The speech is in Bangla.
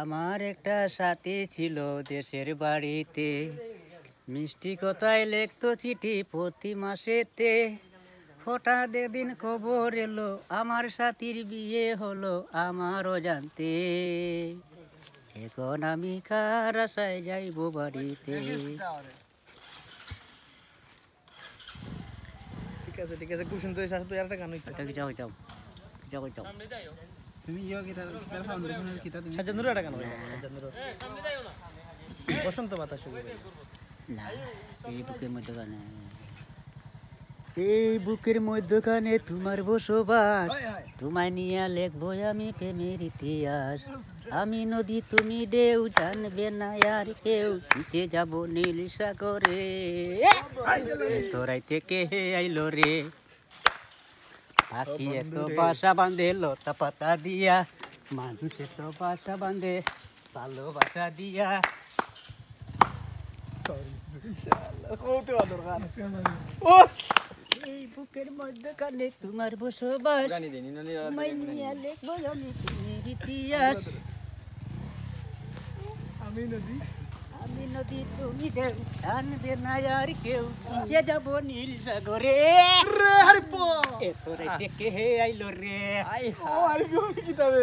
আমার একটা সাথী ছিল দেশের বাড়িতে মিষ্টি কথায় লেখতো চিঠি প্রতি মাসেতে হঠাৎ একদিন খবর এলো আমার সাথীর বিয়ে হলো আমারও জানতে এখন আমি কার আশায় যাইব বাড়িতে ঠিক আছে ঠিক আছে খুব সুন্দর আচ্ছা, যাও যাও যাও যাও তুমি ইয়া কিতা ফাউন্ডেশনের কিতা তুমি এটা কেন বসন্ত বাতাস না এই বুকের মধ্যখানে এই বুকের মধ্যখানে তোমার বসবাস তোমায় নিয়ে লেখবো আমি প্রেমের ইতিহাস আমি নদী তুমি ডেউ জানবে না আর কেউ পিছিয়ে যাব নীল সাগরে তোরাই থেকে আইলো রে পাখিয়ে তো বাসা বাঁধে লতা পাতা দিয়া মানুষে তো বাসা বাঁধে ভালোবাসা দিয়া এই বুকের মধ্যখানে তোমার আমি নদী আমি নদীর তুমি ঢেউ টানবে না আর কেউ কিসে যাব নীল সাগরে রে হরিপো এত রাতে কে আইলো রে আই হাই ও আর কি হবে